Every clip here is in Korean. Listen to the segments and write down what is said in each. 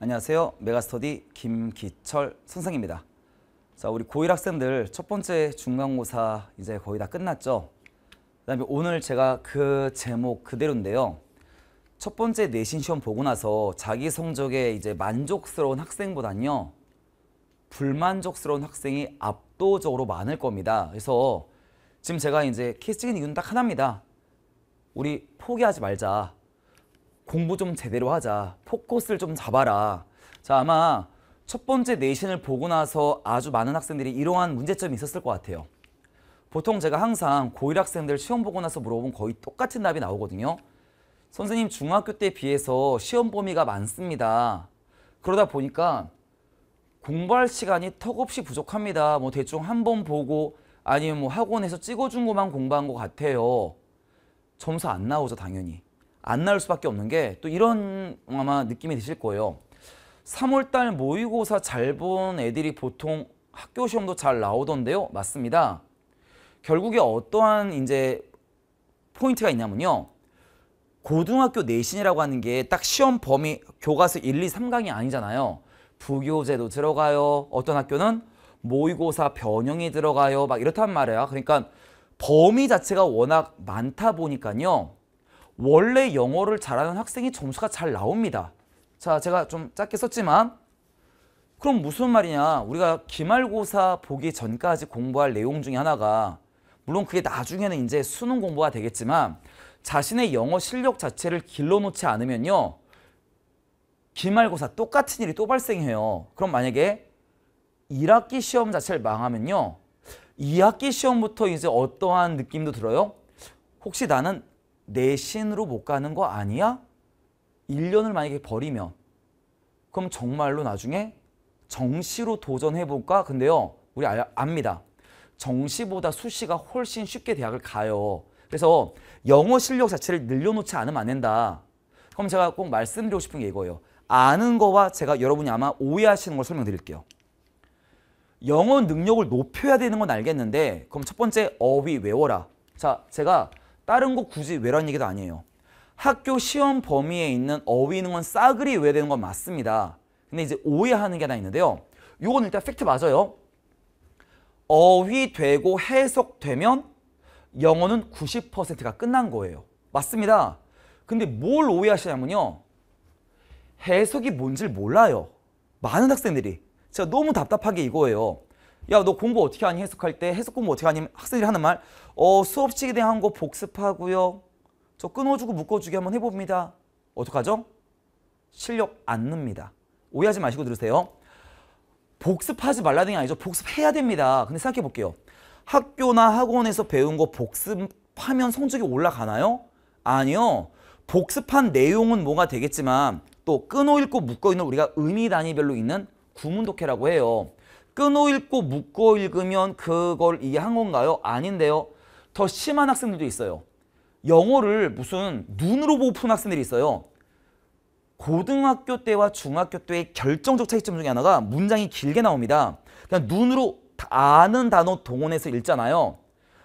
안녕하세요. 메가스터디 김기철 선생입니다. 자, 우리 고1 학생들 첫 번째 중간고사 이제 거의 다 끝났죠? 그 다음에 오늘 제가 그 제목 그대로인데요. 첫 번째 내신 시험 보고 나서 자기 성적에 이제 만족스러운 학생보단요. 불만족스러운 학생이 압도적으로 많을 겁니다. 그래서 지금 제가 이제 키스 찍은 이유는 딱 하나입니다. 우리 포기하지 말자. 공부 좀 제대로 하자. 포커스를 좀 잡아라. 자, 아마 첫 번째 내신을 보고 나서 아주 많은 학생들이 이러한 문제점이 있었을 것 같아요. 보통 제가 항상 고1 학생들 시험 보고 나서 물어보면 거의 똑같은 답이 나오거든요. 선생님 중학교 때 비해서 시험 범위가 많습니다. 그러다 보니까 공부할 시간이 턱없이 부족합니다. 뭐 대충 한 번 보고 아니면 뭐 학원에서 찍어준 것만 공부한 것 같아요. 점수 안 나오죠 당연히. 안 나올 수밖에 없는 게 또 이런 아마 느낌이 드실 거예요. 3월달 모의고사 잘 본 애들이 보통 학교 시험도 잘 나오던데요. 맞습니다. 결국에 어떠한 이제 포인트가 있냐면요. 고등학교 내신이라고 하는 게 딱 시험 범위 교과서 1, 2, 3강이 아니잖아요. 부교재도 들어가요. 어떤 학교는 모의고사 변형이 들어가요. 막 이렇단 말이에요 그러니까 범위 자체가 워낙 많다 보니까요. 원래 영어를 잘하는 학생이 점수가 잘 나옵니다. 자, 제가 좀 짧게 썼지만 그럼 무슨 말이냐. 우리가 기말고사 보기 전까지 공부할 내용 중에 하나가 물론 그게 나중에는 이제 수능 공부가 되겠지만 자신의 영어 실력 자체를 길러놓지 않으면요. 기말고사 똑같은 일이 또 발생해요. 그럼 만약에 1학기 시험 자체를 망하면요. 2학기 시험부터 이제 어떠한 느낌도 들어요? 혹시 나는 내신으로 못 가는 거 아니야? 1년을 만약에 버리면 그럼 정말로 나중에 정시로 도전해볼까? 근데요 우리 아, 압니다. 정시보다 수시가 훨씬 쉽게 대학을 가요. 그래서 영어 실력 자체를 늘려놓지 않으면 안 된다. 그럼 제가 꼭 말씀드리고 싶은 게 이거예요. 아는 거와 제가 여러분이 아마 오해하시는 걸 설명드릴게요. 영어 능력을 높여야 되는 건 알겠는데 그럼 첫 번째 어휘 외워라. 자, 제가 다른 거 굳이 외란 얘기도 아니에요. 학교 시험 범위에 있는 어휘는 건 싸그리 외되는 건 맞습니다. 근데 이제 오해하는 게 하나 있는데요. 요건 일단 팩트 맞아요. 어휘되고 해석되면 영어는 90%가 끝난 거예요. 맞습니다. 근데 뭘 오해하시냐면요. 해석이 뭔지 몰라요. 많은 학생들이. 제가 너무 답답하게 이거예요. 야너 공부 어떻게 하니 해석할 때 해석 공부 어떻게 하니 학생들이 하는 말어 수업식에 대한 거 복습하고요 저 끊어주고 묶어주기 한번 해봅니다 어떡하죠? 실력 안 늡니다 오해하지 마시고 들으세요 복습하지 말라는 게 아니죠 복습해야 됩니다 근데 생각해 볼게요 학교나 학원에서 배운 거 복습하면 성적이 올라가나요? 아니요 복습한 내용은 뭐가 되겠지만 또 끊어 읽고 묶어 있는 우리가 의미 단위별로 있는 구문독해라고 해요 끊어 읽고 묶어 읽으면 그걸 이해한 건가요? 아닌데요. 더 심한 학생들도 있어요. 영어를 무슨 눈으로 보고 푸는 학생들이 있어요. 고등학교 때와 중학교 때의 결정적 차이점 중에 하나가 문장이 길게 나옵니다. 그냥 눈으로 아는 단어 동원해서 읽잖아요.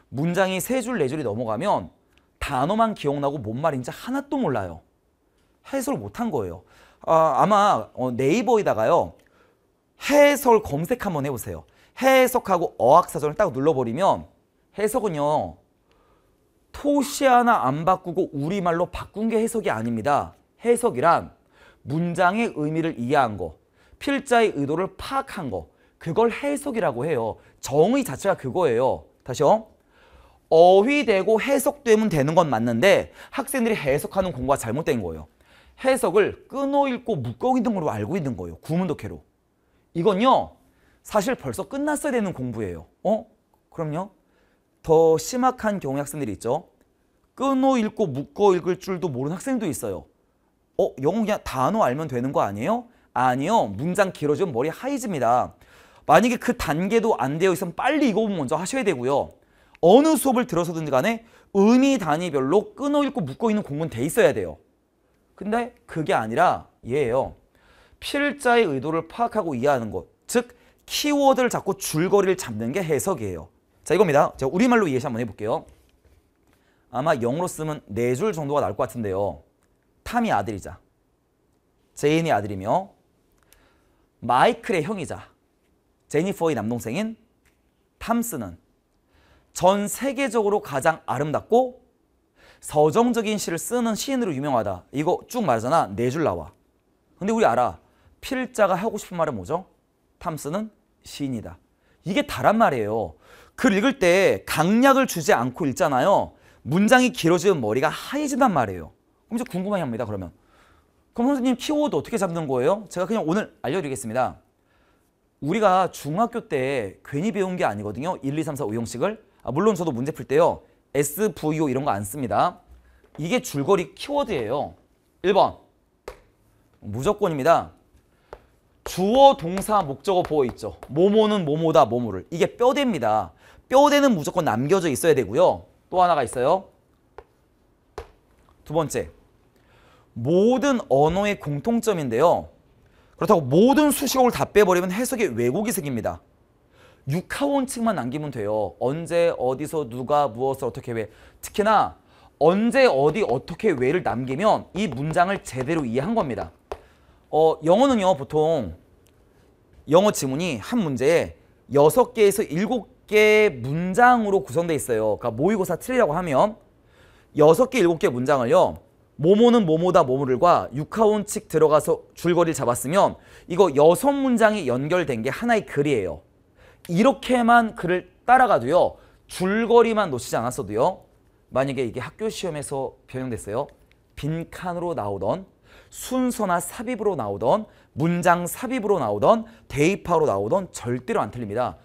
문장이 세 줄, 네 줄이 넘어가면 단어만 기억나고 뭔 말인지 하나도 몰라요. 해설을 못한 거예요. 아, 아마 어, 네이버에다가요. 해석을 검색 한번 해보세요. 해석하고 어학사전을 딱 눌러버리면 해석은요. 토시 하나 안 바꾸고 우리말로 바꾼 게 해석이 아닙니다. 해석이란 문장의 의미를 이해한 거, 필자의 의도를 파악한 거, 그걸 해석이라고 해요. 정의 자체가 그거예요. 다시요. 어휘되고 해석되면 되는 건 맞는데 학생들이 해석하는 공부가 잘못된 거예요. 해석을 끊어 읽고 묶어 읽는 걸로 알고 있는 거예요. 구문독해로. 이건요. 사실 벌써 끝났어야 되는 공부예요. 어? 그럼요. 더 심각한 경우 학생들이 있죠. 끊어 읽고 묶어 읽을 줄도 모르는 학생도 있어요. 어? 영어 그냥 단어 알면 되는 거 아니에요? 아니요. 문장 길어지면 머리 하얘집니다. 만약에 그 단계도 안 되어 있으면 빨리 이거 먼저 하셔야 되고요. 어느 수업을 들어서든 지 간에 의미 단위별로 끊어 읽고 묶어 있는 공부는 돼 있어야 돼요. 근데 그게 아니라 얘예요. 필자의 의도를 파악하고 이해하는 것. 즉 키워드를 잡고 줄거리를 잡는 게 해석이에요. 자 이겁니다. 제가 우리말로 이해시 한번 해볼게요. 아마 영어로 쓰면 네 줄 정도가 나올 것 같은데요. 탐이 아들이자 제인이 아들이며 마이클의 형이자 제니퍼의 남동생인 탐스는 전 세계적으로 가장 아름답고 서정적인 시를 쓰는 시인으로 유명하다. 이거 쭉 말하잖아. 네 줄 나와. 근데 우리 알아. 필자가 하고 싶은 말은 뭐죠? 탐스는 시인이다. 이게 다란 말이에요. 글 읽을 때 강약을 주지 않고 읽잖아요. 문장이 길어지면 머리가 하얘진단 말이에요. 그럼 이제 궁금해 합니다. 그러면. 그럼 선생님 키워드 어떻게 잡는 거예요? 제가 그냥 오늘 알려드리겠습니다. 우리가 중학교 때 괜히 배운 게 아니거든요. 1, 2, 3, 4, 5형식을. 아, 물론 저도 문제 풀 때요. S, V, O 이런 거 안 씁니다. 이게 줄거리 키워드예요. 1번 무조건입니다. 주어 동사 목적어 보호 있죠. 모모는 모모다 모모를. 이게 뼈대입니다. 뼈대는 무조건 남겨져 있어야 되고요. 또 하나가 있어요. 두 번째. 모든 언어의 공통점인데요. 그렇다고 모든 수식어를 다 빼버리면 해석의 왜곡이 생깁니다. 육하원칙만 남기면 돼요. 언제, 어디서, 누가, 무엇을, 어떻게, 왜. 특히나 언제, 어디, 어떻게, 왜를 남기면 이 문장을 제대로 이해한 겁니다. 어, 영어는요 보통 영어 지문이 한 문제에 6개에서 7개 문장으로 구성되어 있어요. 그러니까 모의고사 틀이라고 하면 6개, 7개 문장을요. 모모는 모모다 모모를과 육하원칙 들어가서 줄거리를 잡았으면 이거 여섯 문장이 연결된 게 하나의 글이에요. 이렇게만 글을 따라가도요. 줄거리만 놓치지 않았어도요. 만약에 이게 학교 시험에서 변형됐어요. 빈칸으로 나오던 순서나 삽입으로 나오던 문장 삽입으로 나오던 대입화로 나오던 절대로 안 틀립니다.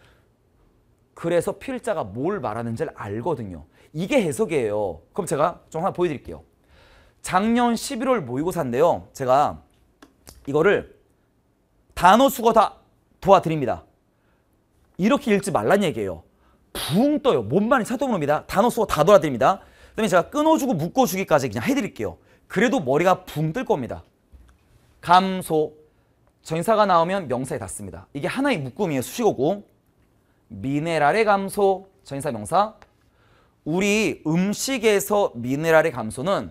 그래서 필자가 뭘 말하는지를 알거든요. 이게 해석이에요. 그럼 제가 좀 하나 보여드릴게요. 작년 11월 모의고사인데요. 제가 이거를 단어 수거 다 도와드립니다. 이렇게 읽지 말란 얘기예요. 붕 떠요. 몸만이 차도문입니다. 단어 수거 다 도와드립니다. 그다음에 제가 끊어주고 묶어주기까지 그냥 해드릴게요. 그래도 머리가 붕 뜰 겁니다. 감소, 전사가 나오면 명사에 닿습니다. 이게 하나의 묶음이에요. 수식어고. 미네랄의 감소, 전사 명사. 우리 음식에서 미네랄의 감소는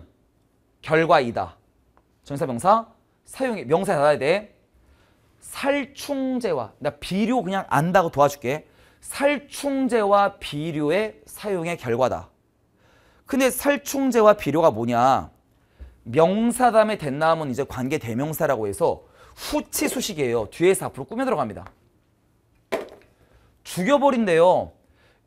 결과이다. 전사 명사. 사용의 명사에 닿아야 돼. 살충제와 나 비료 그냥 안다고 도와줄게. 살충제와 비료의 사용의 결과다. 근데 살충제와 비료가 뭐냐? 명사 다음에 됐나함은 이제 관계 대명사라고 해서 후치 수식이에요. 뒤에서 앞으로 꾸며 들어갑니다. 죽여버린대요.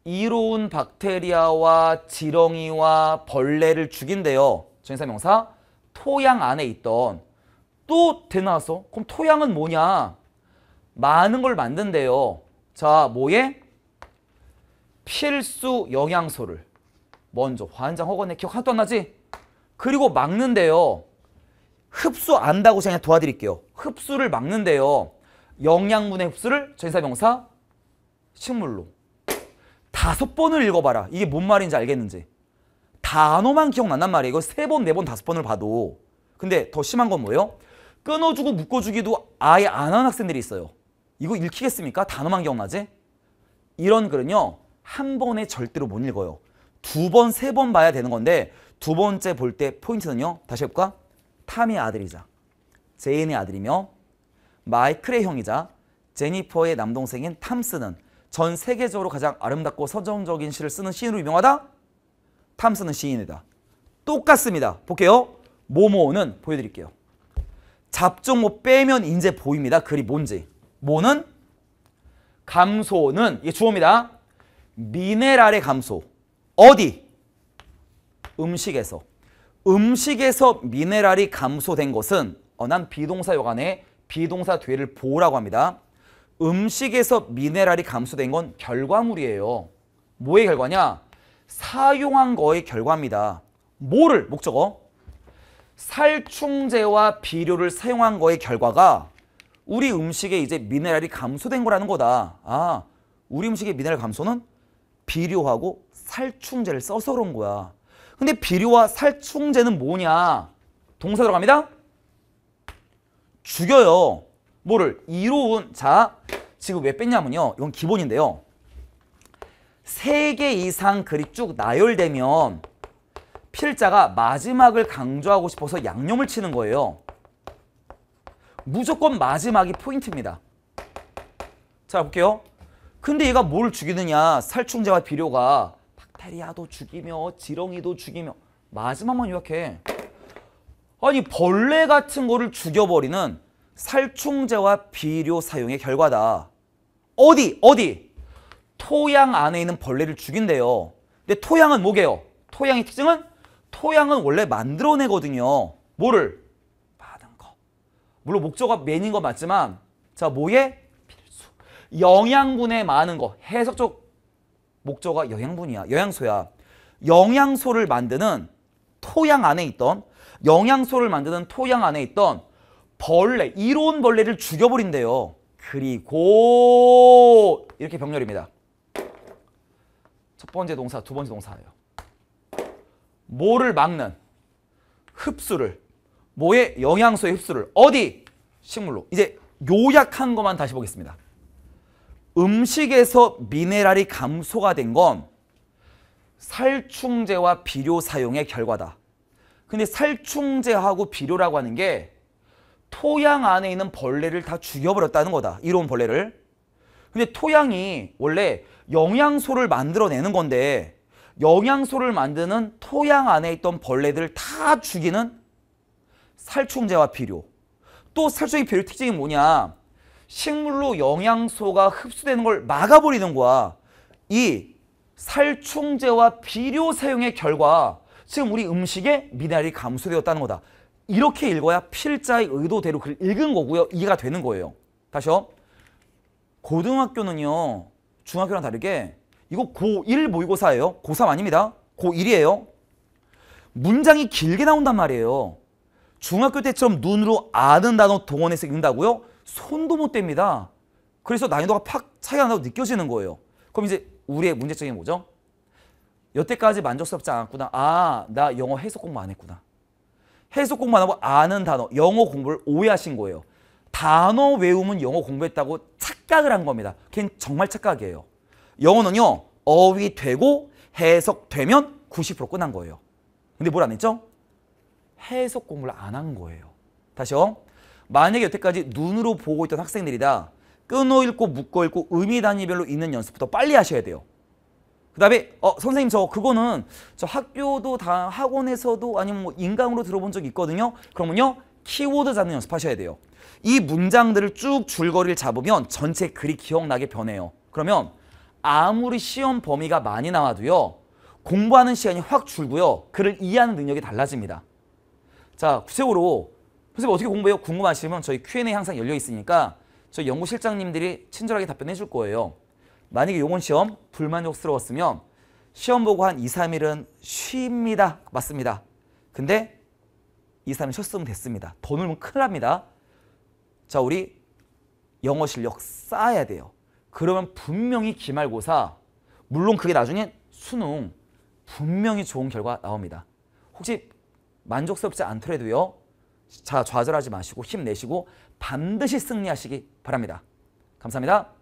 이로운 박테리아와 지렁이와 벌레를 죽인대요. 전사 명사 토양 안에 있던 또 되나왔어? 그럼 토양은 뭐냐? 많은 걸 만든대요. 자, 뭐에? 필수 영양소를 먼저 환장 허건의 기억 하나도 안 나지? 그리고 막는데요. 흡수안다고 제가 도와드릴게요. 흡수를 막는데요. 영양분의 흡수를 전사병사 식물로 다섯 번을 읽어봐라. 이게 뭔 말인지 알겠는지. 단어만 기억난단 말이에요. 이거 세 번, 네 번, 다섯 번을 봐도. 근데 더 심한 건 뭐예요? 끊어주고 묶어주기도 아예 안 하는 학생들이 있어요. 이거 읽히겠습니까? 단어만 기억나지? 이런 글은요. 한 번에 절대로 못 읽어요. 두 번, 세 번 봐야 되는 건데 두 번째 볼 때 포인트는요. 다시 해볼까? 탐의 아들이자 제인의 아들이며 마이클의 형이자 제니퍼의 남동생인 탐스는 전 세계적으로 가장 아름답고 서정적인 시를 쓰는 시인으로 유명하다? 탐스는 시인이다. 똑같습니다. 볼게요. 모모는 보여드릴게요. 잡종모 뭐 빼면 이제 보입니다. 글이 뭔지. 모는 감소는 이게 주어입니다. 미네랄의 감소. 어디? 음식에서 음식에서 미네랄이 감소된 것은 어, 난 비동사 요간에 비동사 뒤를 보라고 합니다. 음식에서 미네랄이 감소된 건 결과물이에요. 뭐의 결과냐? 사용한 거의 결과입니다. 뭐를 목적어? 살충제와 비료를 사용한 거의 결과가 우리 음식에 이제 미네랄이 감소된 거라는 거다. 아, 우리 음식의 미네랄 감소는 비료하고 살충제를 써서 그런 거야. 근데 비료와 살충제는 뭐냐? 동사 들어갑니다. 죽여요. 뭐를? 이로운. 자, 지금 왜 뺐냐면요. 이건 기본인데요. 세 개 이상 그립 쭉 나열되면 필자가 마지막을 강조하고 싶어서 양념을 치는 거예요. 무조건 마지막이 포인트입니다. 자, 볼게요. 근데 얘가 뭘 죽이느냐? 살충제와 비료가 박테리아도 죽이며 지렁이도 죽이며 마지막만 요약해. 아니 벌레 같은 거를 죽여버리는 살충제와 비료 사용의 결과다. 어디 어디 토양 안에 있는 벌레를 죽인대요. 근데 토양은 뭐게요? 토양의 특징은 토양은 원래 만들어내거든요. 뭐를? 많은 거. 물론 목적과 맨인 건 맞지만 자 뭐에? 필수. 영양분에 많은 거. 해석적 목적어 영양분이야. 영양소야. 영양소를 만드는 토양 안에 있던 영양소를 만드는 토양 안에 있던 벌레, 이로운 벌레를 죽여버린대요. 그리고 이렇게 병렬입니다. 첫 번째 동사, 두 번째 동사예요. 뭐를 막는? 흡수를. 뭐의 영양소의 흡수를. 어디? 식물로. 이제 요약한 것만 다시 보겠습니다. 음식에서 미네랄이 감소가 된 건 살충제와 비료 사용의 결과다. 근데 살충제하고 비료라고 하는 게 토양 안에 있는 벌레를 다 죽여버렸다는 거다. 이로운 벌레를. 근데 토양이 원래 영양소를 만들어내는 건데 영양소를 만드는 토양 안에 있던 벌레들을 다 죽이는 살충제와 비료. 또 살충제 비료 특징이 뭐냐. 식물로 영양소가 흡수되는 걸 막아버리는 거야. 이 살충제와 비료 사용의 결과 지금 우리 음식에 미네랄이 감소되었다는 거다. 이렇게 읽어야 필자의 의도대로 글 읽은 거고요. 이해가 되는 거예요. 다시요. 고등학교는요. 중학교랑 다르게 이거 고1 모의고사예요. 고3 아닙니다. 고1이에요. 문장이 길게 나온단 말이에요. 중학교 때처럼 눈으로 아는 단어 동원해서 읽는다고요? 손도 못 댑니다. 그래서 난이도가 팍 차이가 나고 느껴지는 거예요. 그럼 이제 우리의 문제점이 뭐죠? 여태까지 만족스럽지 않았구나. 아, 나 영어 해석 공부 안 했구나. 해석 공부 안 하고 아는 단어, 영어 공부를 오해하신 거예요. 단어 외우면 영어 공부했다고 착각을 한 겁니다. 걘 정말 착각이에요. 영어는요. 어휘 되고 해석되면 90% 끝난 거예요. 근데 뭘 안 했죠? 해석 공부를 안 한 거예요. 다시요. 만약에 여태까지 눈으로 보고 있던 학생들이다. 끊어 읽고 묶어 읽고 의미 단위별로 읽는 연습부터 빨리 하셔야 돼요. 그 다음에 어 선생님 저 그거는 저 학교도 다 학원에서도 아니면 뭐 인강으로 들어본 적 있거든요. 그러면요. 키워드 잡는 연습하셔야 돼요. 이 문장들을 쭉 줄거리를 잡으면 전체 글이 기억나게 변해요. 그러면 아무리 시험 범위가 많이 나와도요. 공부하는 시간이 확 줄고요. 글을 이해하는 능력이 달라집니다. 자, 구체적으로 선생님 어떻게 공부해요? 궁금하시면 저희 Q&A 항상 열려 있으니까 저희 연구실장님들이 친절하게 답변해 줄 거예요. 만약에 요번 시험 불만족스러웠으면 시험 보고 한 2, 3일은 쉽니다. 맞습니다. 근데 2, 3일 쉬었으면 됐습니다. 돈 놀면 큰일 납니다. 자, 우리 영어 실력 쌓아야 돼요. 그러면 분명히 기말고사, 물론 그게 나중에 수능, 분명히 좋은 결과 나옵니다. 혹시 만족스럽지 않더라도요. 자, 좌절하지 마시고 힘내시고 반드시 승리하시기 바랍니다. 감사합니다.